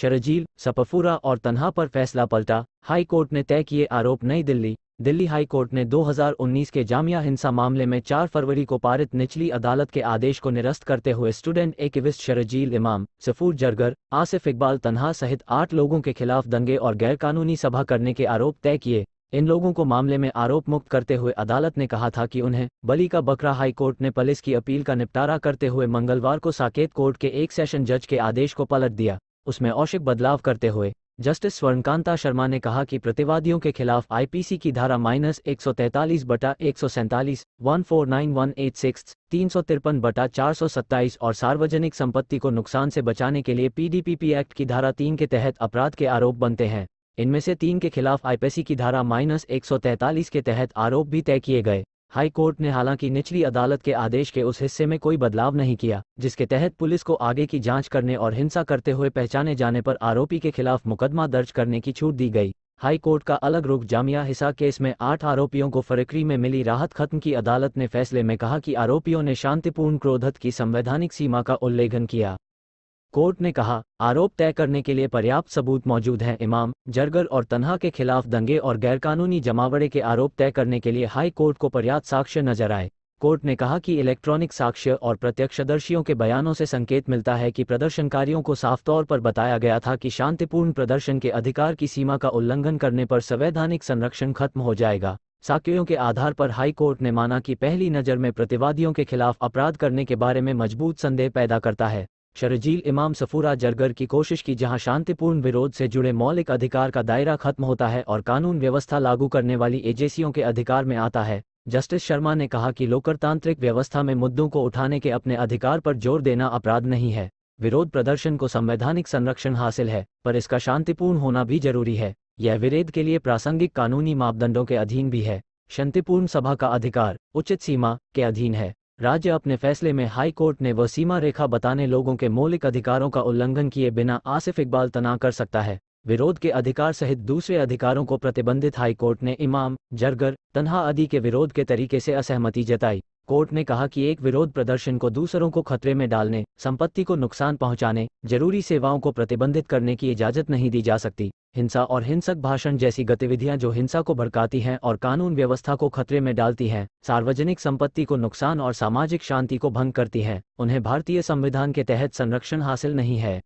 शरजील सपफूरा और तन्हा पर फैसला पलटा हाई कोर्ट ने तय किए आरोप नई दिल्ली दिल्ली हाई कोर्ट ने 2019 के जामिया हिंसा मामले में 4 फरवरी को पारित निचली अदालत के आदेश को निरस्त करते हुए स्टूडेंट एक्टिविस्ट शरजील इमाम सफूर जरगर आसिफ इकबाल तन्हा सहित आठ लोगों के खिलाफ दंगे और गैरकानूनी सभा करने के आरोप तय किए इन लोगों को मामले में आरोप मुक्त करते हुए अदालत ने कहा था कि उन्हें बली का बकरा हाई कोर्ट ने पुलिस की अपील का निपटारा करते हुए मंगलवार को साकेत कोर्ट के एक सेशन जज के आदेश को पलट दिया उसमें औषिक बदलाव करते हुए जस्टिस स्वर्णकांता शर्मा ने कहा कि प्रतिवादियों के खिलाफ आईपीसी की धारा माइनस एक सौ तैंतालीस बटा एक सौ सैंतालीस one four nine one eight six तीन सौ तिरपन बटा चार सौ सत्ताईस और सार्वजनिक संपत्ति को नुकसान से बचाने के लिए पीडीपीपी एक्ट की धारा तीन के तहत अपराध के आरोप बनते हैं इनमें से तीन के खिलाफ आईपीसी की धारा माइनस एक सौ के तहत आरोप भी तय किए गए हाई कोर्ट ने हालांकि निचली अदालत के आदेश के उस हिस्से में कोई बदलाव नहीं किया जिसके तहत पुलिस को आगे की जांच करने और हिंसा करते हुए पहचाने जाने पर आरोपी के खिलाफ मुकदमा दर्ज करने की छूट दी गई हाई कोर्ट का अलग रुख जामिया हिस्सा केस में आठ आरोपियों को फरकरी में मिली राहत खत्म की अदालत ने फैसले में कहा कि आरोपियों ने शांतिपूर्ण क्रोधत की संवैधानिक सीमा का उल्लेखन किया कोर्ट ने कहा आरोप तय करने के लिए पर्याप्त सबूत मौजूद हैं इमाम जरगल और तन्हा के खिलाफ दंगे और गैरकानूनी जमावड़े के आरोप तय करने के लिए हाई कोर्ट को पर्याप्त साक्ष्य नजर आए कोर्ट ने कहा कि इलेक्ट्रॉनिक साक्ष्य और प्रत्यक्षदर्शियों के बयानों से संकेत मिलता है कि प्रदर्शनकारियों को साफ तौर पर बताया गया था कि शांतिपूर्ण प्रदर्शन के अधिकार की सीमा का उल्लंघन करने पर संवैधानिक संरक्षण खत्म हो जाएगा साक्ष्यों के आधार पर हाई कोर्ट ने माना कि पहली नज़र में प्रतिवादियों के खिलाफ अपराध करने के बारे में मजबूत संदेह पैदा करता है शरजील इमाम सफूरा जरगर की कोशिश की जहां शांतिपूर्ण विरोध से जुड़े मौलिक अधिकार का दायरा खत्म होता है और कानून व्यवस्था लागू करने वाली एजेंसियों के अधिकार में आता है जस्टिस शर्मा ने कहा कि लोकतांत्रिक व्यवस्था में मुद्दों को उठाने के अपने अधिकार पर जोर देना अपराध नहीं है विरोध प्रदर्शन को संवैधानिक संरक्षण हासिल है पर इसका शांतिपूर्ण होना भी जरूरी है यह विरोध के लिए प्रासंगिक कानूनी मापदंडों के अधीन भी है शांतिपूर्ण सभा का अधिकार उचित सीमा के अधीन है राज्य अपने फैसले में हाई कोर्ट ने वह सीमा रेखा बताने लोगों के मौलिक अधिकारों का उल्लंघन किए बिना आसिफ इकबाल तना कर सकता है विरोध के अधिकार सहित दूसरे अधिकारों को प्रतिबंधित हाई कोर्ट ने इमाम जरगर तनहा आदि के विरोध के तरीके से असहमति जताई कोर्ट ने कहा कि एक विरोध प्रदर्शन को दूसरों को खतरे में डालने संपत्ति को नुकसान पहुंचाने जरूरी सेवाओं को प्रतिबंधित करने की इजाजत नहीं दी जा सकती हिंसा और हिंसक भाषण जैसी गतिविधियां जो हिंसा को भड़काती हैं और कानून व्यवस्था को खतरे में डालती हैं सार्वजनिक संपत्ति को नुकसान और सामाजिक शांति को भंग करती हैं उन्हें भारतीय संविधान के तहत संरक्षण हासिल नहीं है